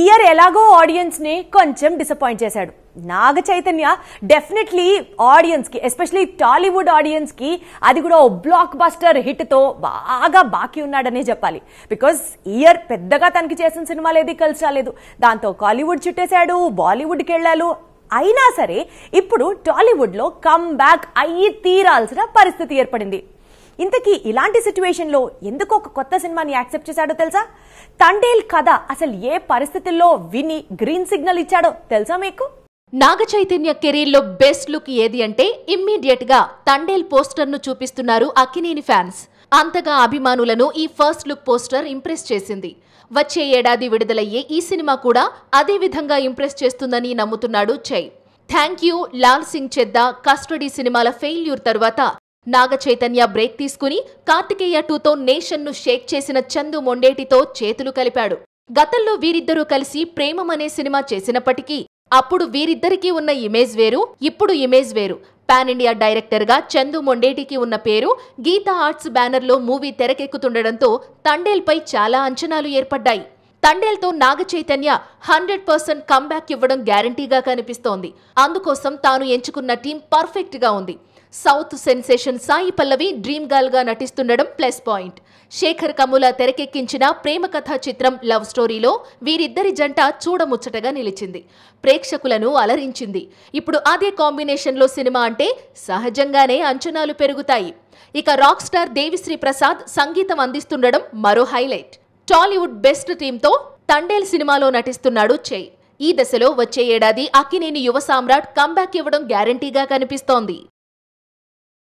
year ఎలాగో ఆడియన్స్ని కొంచెం డిసప్పాయింట్ చేశాడు నాగ చైతన్య డెఫినెట్లీ ఆడియన్స్కి ఎస్పెషలీ టాలీవుడ్ ఆడియన్స్కి అది కూడా ఓ బ్లాక్ బస్టర్ హిట్తో బాగా బాకీ ఉన్నాడనే చెప్పాలి బికాస్ ఇయర్ పెద్దగా తనకి చేసిన సినిమాలు ఏది కలిసి రాలేదు దాంతో కాలీవుడ్ చుట్టేశాడు బాలీవుడ్కి వెళ్ళాలు అయినా సరే ఇప్పుడు టాలీవుడ్లో కమ్ బ్యాక్ అయ్యి తీరాల్సిన పరిస్థితి ఏర్పడింది ఇంతకీ ఇలాంటి సిచ్యువేషన్లో ఎందుకు ఒక కొత్త సినిమాని యాక్సెప్ట్ చేశాడో తెలుసా తండేల్ కథ అసలు ఏ పరిస్థితుల్లో విని గ్రీన్ సిగ్నల్ ఇచ్చాడో తెలుసా మీకు నాగ చైతన్య కెరీర్లో బెస్ట్ లుక్ ఏది అంటే ఇమ్మీడియట్ గా తండేల్ పోస్టర్ను చూపిస్తున్నారు అక్కినేని ఫ్యాన్స్ అంతగా అభిమానులను ఈ ఫస్ట్ లుక్ పోస్టర్ ఇంప్రెస్ చేసింది వచ్చే ఏడాది విడుదలయ్యే ఈ సినిమా కూడా అదే విధంగా ఇంప్రెస్ చేస్తుందని నమ్ముతున్నాడు Chay thank you Laal Singh Chaddha Custody సినిమాల ఫెయిల్యూర్ తర్వాత నాగ చైతన్య బ్రేక్ తీసుకుని కార్తికేయ టూతో నేషన్ను షేక్ చేసిన చందు మొండేటితో చేతులు కలిపాడు గతంలో వీరిద్దరూ కలిసి ప్రేమం అనే సినిమా చేసినప్పటికీ అప్పుడు వీరిద్దరికీ ఉన్న ఇమేజ్ వేరు ఇప్పుడు ఇమేజ్ వేరు పాన్ ఇండియా డైరెక్టర్గా చందు మొండేటికి ఉన్న పేరు గీతా ఆర్ట్స్ బ్యానర్లో మూవీ తెరకెక్కుతుండడంతో తండేల్పై చాలా అంచనాలు ఏర్పడ్డాయి తండేల్తో Naga Chaitanya hundred percent comeback ఇవ్వడం గ్యారంటీగా కనిపిస్తోంది అందుకోసం తాను ఎంచుకున్న టీం పర్ఫెక్ట్గా ఉంది south sensation Sai Pallavi dream గా నటిస్తుండడం ప్లస్ పాయింట్ శేఖర్ కముల తెరకెక్కించిన ప్రేమ కథ చిత్రం లవ్ స్టోరీలో వీరిద్దరి జంట చూడముచ్చటగా నిలిచింది ప్రేక్షకులను అలరించింది ఇప్పుడు అదే కాంబినేషన్లో సినిమా అంటే సహజంగానే అంచనాలు పెరుగుతాయి ఇక రాక్ స్టార్ దేవిశ్రీ ప్రసాద్ సంగీతం అందిస్తుండడం మరో హైలైట్ టాలీవుడ్ బెస్ట్ టీంతో తండేల్ సినిమాలో నటిస్తున్నాడు చెయ్ ఈ దశలో వచ్చే ఏడాది అక్కినేని యువ సామ్రాట్ కంబ్యాక్ ఇవ్వడం గ్యారంటీగా కనిపిస్తోంది